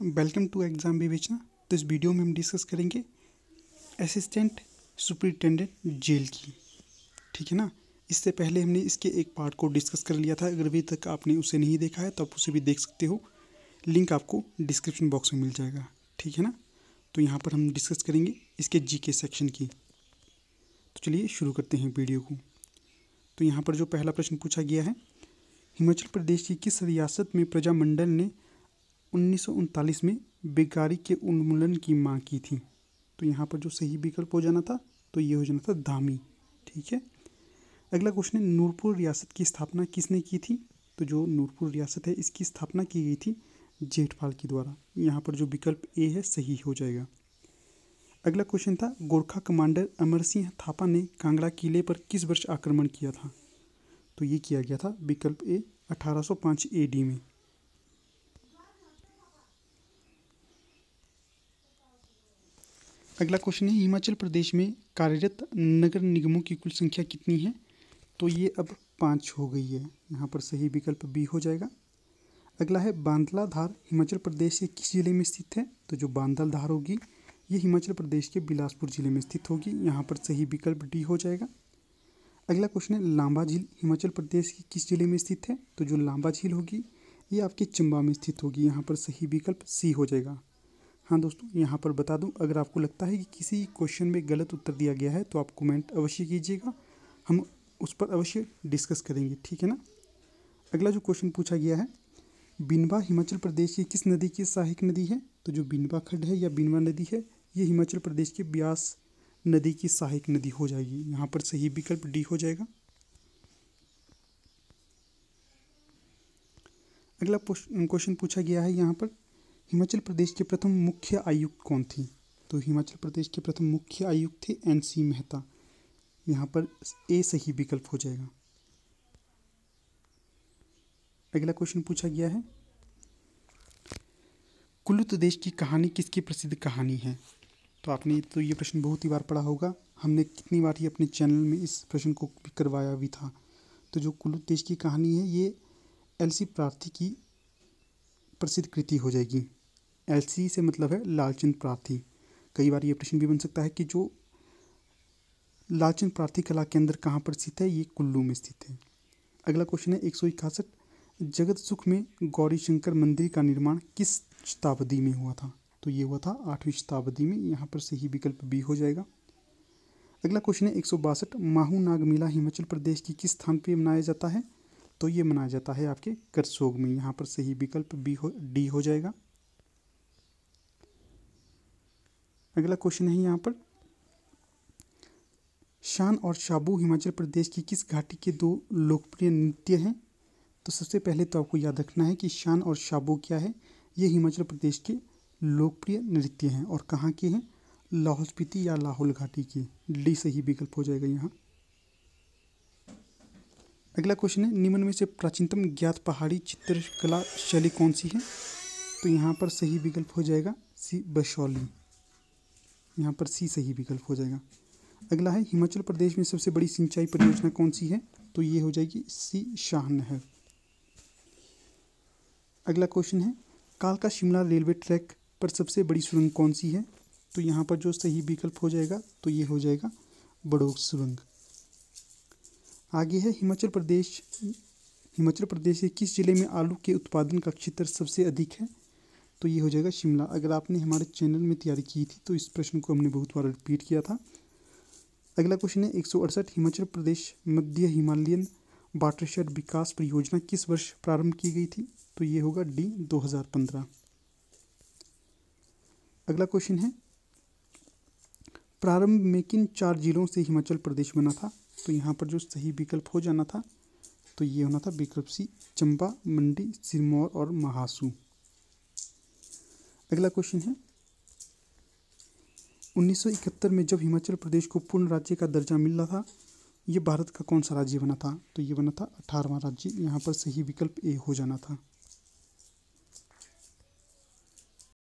welcome to exam विवेचना तो इस वीडियो में हम डिस्कस करेंगे असिस्टेंट सुपरिटेंडेंट जेल की ठीक है ना इससे पहले हमने इसके एक पार्ट को डिस्कस कर लिया था अगर अभी तक आपने उसे नहीं देखा है तो आप उसे भी देख सकते हो लिंक आपको डिस्क्रिप्शन बॉक्स में मिल जाएगा ठीक है ना तो यहाँ पर हम डिस्कस करेंगे इसके जी सेक्शन की तो चलिए शुरू करते हैं वीडियो को तो यहाँ पर जो पहला प्रश्न पूछा गया है हिमाचल प्रदेश की किस रियासत में प्रजामंडल ने उन्नीस में बेकारी के उन्मूलन की मांग की थी तो यहाँ पर जो सही विकल्प हो जाना था तो ये हो जाना था धामी ठीक है अगला क्वेश्चन है नूरपुर रियासत की स्थापना किसने की थी तो जो नूरपुर रियासत है इसकी स्थापना की गई थी जेठपाल के द्वारा यहाँ पर जो विकल्प ए है सही हो जाएगा अगला क्वेश्चन था गोरखा कमांडर अमर सिंह थापा ने कांगड़ा किले पर किस वर्ष आक्रमण किया था तो ये किया गया था विकल्प ए ए डी में अगला क्वेश्चन है हिमाचल प्रदेश में कार्यरत नगर निगमों की कुल संख्या कितनी है तो ये अब पाँच हो गई है यहाँ पर सही विकल्प बी हो जाएगा अगला है बांदलाधार हिमाचल प्रदेश के किस ज़िले में स्थित है तो जो बांदलाधार होगी ये हिमाचल प्रदेश के बिलासपुर ज़िले में स्थित होगी यहाँ पर सही विकल्प डी हो जाएगा अगला क्वेश्चन है लांबा झील हिमाचल प्रदेश के किस ज़िले में स्थित है तो जो लांबा झील होगी ये आपके चंबा में स्थित होगी यहाँ पर सही विकल्प सी हो जाएगा हाँ दोस्तों यहाँ पर बता दूँ अगर आपको लगता है कि किसी क्वेश्चन में गलत उत्तर दिया गया है तो आप कमेंट अवश्य कीजिएगा हम उस पर अवश्य डिस्कस करेंगे ठीक है ना अगला जो क्वेश्चन पूछा गया है बिनवा हिमाचल प्रदेश की किस नदी की सहायक नदी है तो जो बिनवा खड है या बिनवा नदी है ये हिमाचल प्रदेश के ब्यास नदी की सहायक नदी हो जाएगी यहाँ पर सही विकल्प डी हो जाएगा अगला क्वेश्चन पूछा गया है यहाँ पर हिमाचल प्रदेश के प्रथम मुख्य आयुक्त कौन थी तो हिमाचल प्रदेश के प्रथम मुख्य आयुक्त थे एन सी मेहता यहाँ पर ए सही विकल्प हो जाएगा अगला क्वेश्चन पूछा गया है कुलुत देश की कहानी किसकी प्रसिद्ध कहानी है तो आपने तो ये प्रश्न बहुत ही बार पढ़ा होगा हमने कितनी बार ही अपने चैनल में इस प्रश्न को भी करवाया भी था तो जो कुलुत देश की कहानी है ये एलसी प्रार्थी की प्रसिद्ध कृति हो जाएगी एल से मतलब है लालचंद प्रार्थी कई बार ये प्रश्न भी बन सकता है कि जो लालचंद प्रार्थी कला केंद्र कहाँ पर स्थित है ये कुल्लू में स्थित है अगला क्वेश्चन है एक सौ इकसठ जगत सुख में गौरी शंकर मंदिर का निर्माण किस शताब्दी में हुआ था तो ये हुआ था आठवीं शताब्दी में यहाँ पर सही विकल्प बी हो जाएगा अगला क्वेश्चन है एक सौ बासठ माहू नाग मेला हिमाचल प्रदेश की किस स्थान पर मनाया जाता है तो ये मनाया जाता है आपके करसोग में यहाँ पर सही विकल्प बी हो डी हो जाएगा अगला क्वेश्चन है यहाँ पर शान और शाबू हिमाचल प्रदेश की किस घाटी के दो लोकप्रिय नृत्य हैं तो सबसे पहले तो आपको याद रखना है कि शान और शाबू क्या है ये हिमाचल प्रदेश के लोकप्रिय नृत्य हैं और कहाँ के हैं लाहौल स्पीति या लाहौल घाटी के डी सही विकल्प हो जाएगा यहाँ अगला क्वेश्चन है निम्न में से प्राचीनतम ज्ञात पहाड़ी चित्रकला शैली कौन सी है तो यहाँ पर सही विकल्प हो जाएगा सी बशौली यहाँ पर सी सही विकल्प हो जाएगा अगला है हिमाचल प्रदेश में सबसे बड़ी सिंचाई परियोजना कौन सी है तो ये हो जाएगी सी शाह नहर अगला क्वेश्चन है कालका शिमला रेलवे ट्रैक पर सबसे बड़ी सुरंग कौन सी है तो यहाँ पर जो सही विकल्प हो जाएगा तो ये हो जाएगा बड़ोग सुरंग आगे है हिमाचल प्रदेश हिमाचल प्रदेश के किस जिले में आलू के उत्पादन का क्षेत्र सबसे अधिक है तो ये हो जाएगा शिमला अगर आपने हमारे चैनल में तैयारी की थी तो इस प्रश्न को हमने बहुत बार रिपीट किया था अगला क्वेश्चन है एक हिमाचल प्रदेश मध्य हिमालयन वाटरशेड विकास परियोजना किस वर्ष प्रारंभ की गई थी तो ये होगा डी 2015 अगला क्वेश्चन है प्रारंभ में किन चार जिलों से हिमाचल प्रदेश बना था तो यहाँ पर जो सही विकल्प हो जाना था तो ये होना था विकल्प सी चंबा मंडी सिरमौर और महासू अगला क्वेश्चन है 1971 में जब हिमाचल प्रदेश को पूर्ण राज्य का दर्जा मिल रहा था ये भारत का कौन सा राज्य बना था तो ये बना था अठारहवा राज्य यहाँ पर सही विकल्प ए हो जाना था